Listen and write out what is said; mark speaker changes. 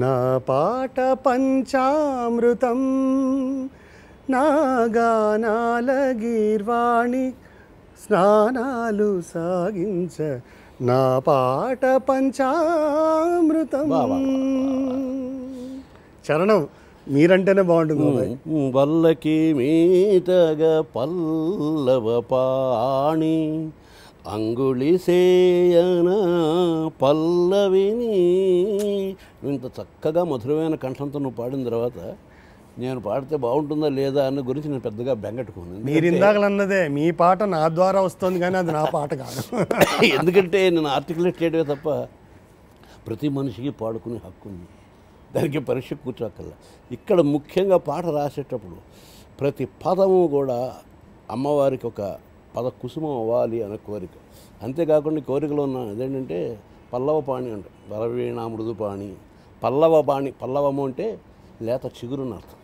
Speaker 1: నా పాట పంచామృతం నా గానాల గీర్వాణి స్నానాలు సాగించ నా పాట పంచామృతం చరణం మీరంటేనే బాగుంటుంది
Speaker 2: వల్లకి మీతగ పల్లవ పాణి అంగుళిసేయన పల్లవిని ఇంత చక్కగా మధురమైన కంఠంతో నువ్వు పాడిన తర్వాత నేను పాడితే బాగుంటుందా లేదా అన్న గురించి నేను పెద్దగా బెంగట్టుకున్నాను మీరు
Speaker 1: ఇందాకలన్నదే మీ పాట నా ద్వారా వస్తుంది కానీ అది నా పాట కాదు
Speaker 2: ఎందుకంటే నేను ఆర్టికులేట్ చేయడమే తప్ప ప్రతి మనిషికి పాడుకునే హక్కు ఉంది దానికి పరీక్ష కూర్చోకల్లా ఇక్కడ ముఖ్యంగా పాట రాసేటప్పుడు ప్రతి పదము కూడా అమ్మవారికి ఒక పద కుసుమం అవ్వాలి అనే కోరిక అంతేకాకుండా కోరికలు ఉన్న అదేంటంటే పల్లవ పాణి అంటే వరవీణ మృదుపాణి పల్లవ పాణి పల్లవము అంటే లేత చిగురు అర్థం